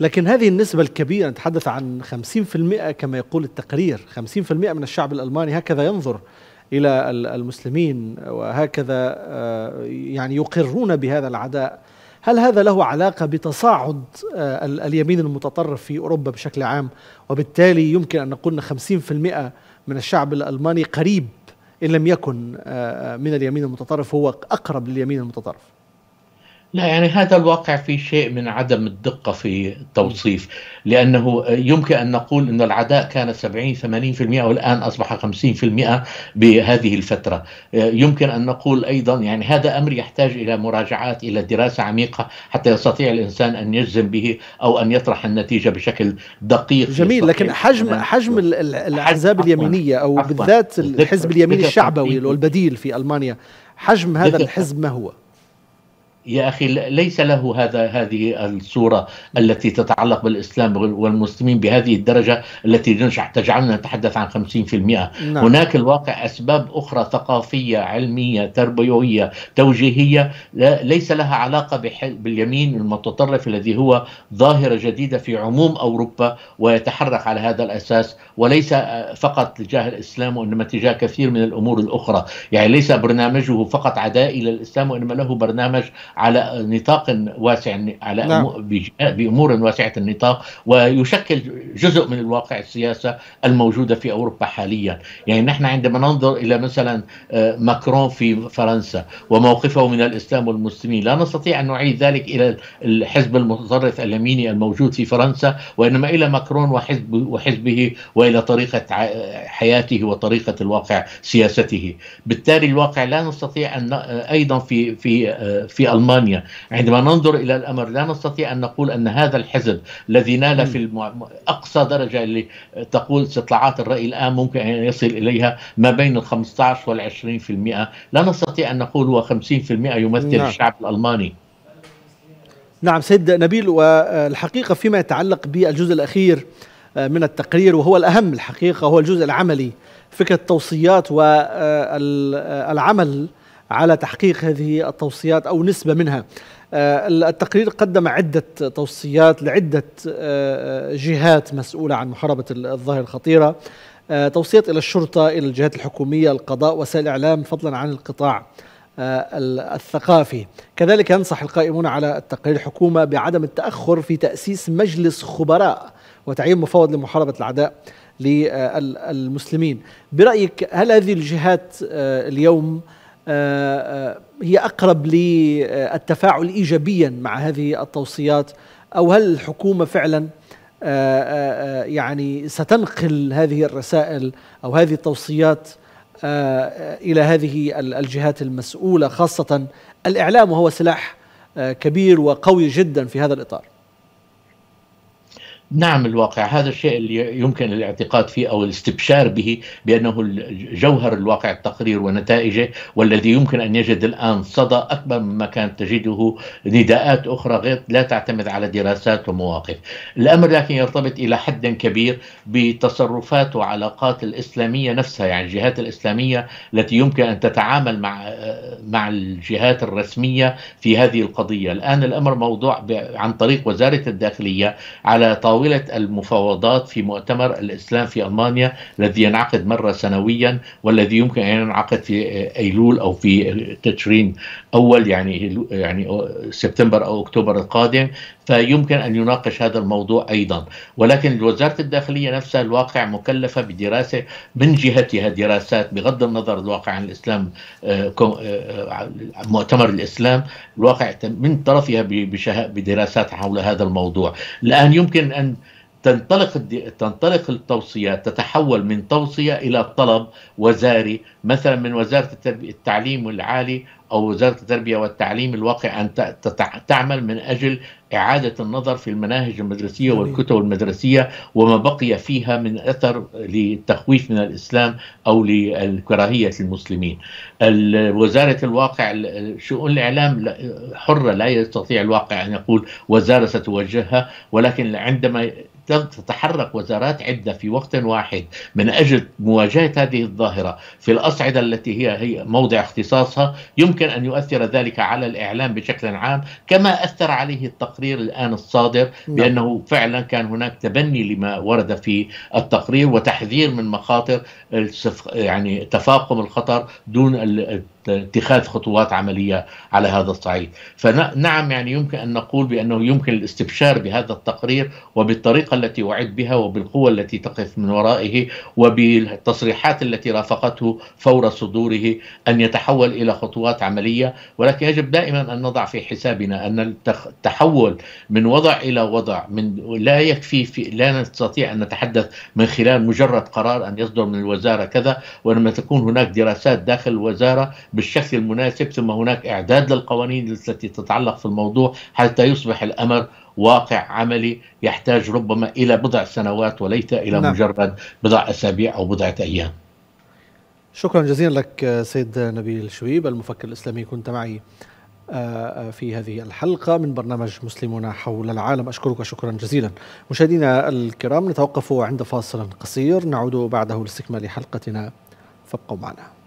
لكن هذه النسبة الكبيرة نتحدث عن 50% كما يقول التقرير 50% من الشعب الألماني هكذا ينظر إلى المسلمين وهكذا آه، يعني يقرون بهذا العداء هل هذا له علاقة بتصاعد آه، اليمين المتطرف في أوروبا بشكل عام وبالتالي يمكن أن نقول أن 50% من الشعب الألماني قريب إن لم يكن آه، من اليمين المتطرف هو أقرب لليمين المتطرف لا يعني هذا الواقع في شيء من عدم الدقة في التوصيف لأنه يمكن أن نقول أن العداء كان 70 80% والآن أصبح 50% بهذه الفترة يمكن أن نقول أيضا يعني هذا أمر يحتاج إلى مراجعات إلى دراسة عميقة حتى يستطيع الإنسان أن يجزم به أو أن يطرح النتيجة بشكل دقيق جميل لكن حجم حجم الأحزاب اليمينية أو بالذات الحزب اليميني الشعبوي البديل في ألمانيا حجم هذا الحزب ما هو؟ يا اخي ليس له هذا هذه الصوره التي تتعلق بالاسلام والمسلمين بهذه الدرجه التي تجعلنا نتحدث عن 50% نعم. هناك الواقع اسباب اخرى ثقافيه علميه تربويه توجيهيه ليس لها علاقه باليمين المتطرف الذي هو ظاهره جديده في عموم اوروبا ويتحرك على هذا الاساس وليس آه، فقط تجاه الاسلام وانما تجاه كثير من الامور الاخرى يعني ليس برنامجه فقط عدائي للاسلام وانما له برنامج على نطاق واسع على نعم. بامور واسعه النطاق ويشكل جزء من الواقع السياسه الموجوده في اوروبا حاليا، يعني نحن عندما ننظر الى مثلا آه، ماكرون في فرنسا وموقفه من الاسلام والمسلمين، لا نستطيع ان نعيد ذلك الى الحزب المتطرف اليميني الموجود في فرنسا وانما الى ماكرون وحزب وحزبه والى طريقه حياته وطريقه الواقع سياسته، بالتالي الواقع لا نستطيع ان آه، ايضا في في آه، في ألمانيا أيوة. عندما ننظر إلى الأمر لا نستطيع أن نقول أن هذا الحزب الذي نال في المع... أقصى درجة اللي تقول استطلاعات الرأي الآن ممكن أن يصل إليها ما بين ال 15 وال 20% لا نستطيع أن نقول هو 50% يمثل نعم. الشعب الألماني نعم سيد نبيل والحقيقة فيما يتعلق بالجزء الأخير آه، من التقرير وهو الأهم الحقيقة هو الجزء العملي فكرة التوصيات والعمل على تحقيق هذه التوصيات او نسبه منها. آه، التقرير قدم عده توصيات لعده آه، جهات مسؤوله عن محاربه الظاهره الخطيره. آه، توصيات الى الشرطه، الى الجهات الحكوميه، القضاء، وسائل الاعلام فضلا عن القطاع. الثقافي كذلك ينصح القائمون على التقرير الحكومة بعدم التأخر في تأسيس مجلس خبراء وتعيين مفوض لمحاربة العداء للمسلمين برأيك هل هذه الجهات اليوم آه، آه، هي أقرب للتفاعل إيجابيا مع هذه التوصيات أو هل الحكومة فعلا آه، يعني ستنقل هذه الرسائل أو هذه التوصيات إلى هذه الجهات المسؤولة خاصة الإعلام وهو سلاح كبير وقوي جدا في هذا الإطار نعم الواقع هذا الشيء اللي يمكن الاعتقاد فيه او الاستبشار به بانه جوهر الواقع التقرير ونتائجه والذي يمكن ان يجد الان صدى اكبر مما كانت تجده نداءات اخرى غير لا تعتمد على دراسات ومواقف. الامر لكن يرتبط الى حد كبير بتصرفات وعلاقات الاسلاميه نفسها يعني الجهات الاسلاميه التي يمكن ان تتعامل مع مع الجهات الرسميه في هذه القضيه. الان الامر موضوع عن طريق وزاره الداخليه على طاولة طاولة المفاوضات في مؤتمر الإسلام في ألمانيا الذي ينعقد مرة سنويا والذي يمكن أن ينعقد في أيلول أو في تشرين أول يعني يعني سبتمبر أو أكتوبر القادم فيمكن أن يناقش هذا الموضوع أيضا ولكن وزارة الداخلية نفسها الواقع مكلفة بدراسة من جهتها دراسات بغض النظر الواقع عن الإسلام آه، مؤتمر الإسلام الواقع من طرفها بدراسات حول هذا الموضوع الآن يمكن أن أن تنطلق تنطلق التوصيات تتحول من توصيه الى طلب وزاري مثلا من وزاره التعليم العالي او وزاره التربيه والتعليم الواقع ان تعمل من اجل إعادة النظر في المناهج المدرسية والكتب المدرسية وما بقي فيها من أثر للتخويف من الإسلام أو للكراهية المسلمين وزارة الواقع شؤون الإعلام حرة لا يستطيع الواقع أن يقول وزارة ستوجهها ولكن عندما تتحرك وزارات عدة في وقت واحد من أجل مواجهة هذه الظاهرة في الأصعدة التي هي هي موضع اختصاصها يمكن أن يؤثر ذلك على الإعلام بشكل عام كما أثر عليه التقرير الآن الصادر نعم. بأنه فعلا كان هناك تبني لما ورد في التقرير وتحذير من مخاطر يعني تفاقم الخطر دون اتخاذ خطوات عمليه على هذا الصعيد، فنعم يعني يمكن ان نقول بانه يمكن الاستبشار بهذا التقرير وبالطريقه التي وعد بها وبالقوه التي تقف من ورائه وبالتصريحات التي رافقته فور صدوره ان يتحول الى خطوات عمليه، ولكن يجب دائما ان نضع في حسابنا ان التحول من وضع الى وضع من لا يكفي في لا نستطيع ان نتحدث من خلال مجرد قرار ان يصدر من الوزاره كذا وانما تكون هناك دراسات داخل الوزاره بالشكل المناسب ثم هناك إعداد للقوانين التي تتعلق في الموضوع حتى يصبح الأمر واقع عملي يحتاج ربما إلى بضع سنوات وليس إلى نعم. مجرد بضع أسابيع أو بضعة أيام شكرا جزيلا لك سيد نبيل شويب المفكر الإسلامي كنت معي آه، آه، في هذه الحلقة من برنامج مسلمون حول العالم أشكرك شكرا جزيلا مشاهدينا الكرام نتوقف عند فاصل قصير نعود بعده لاستكمال حلقتنا فابقوا معنا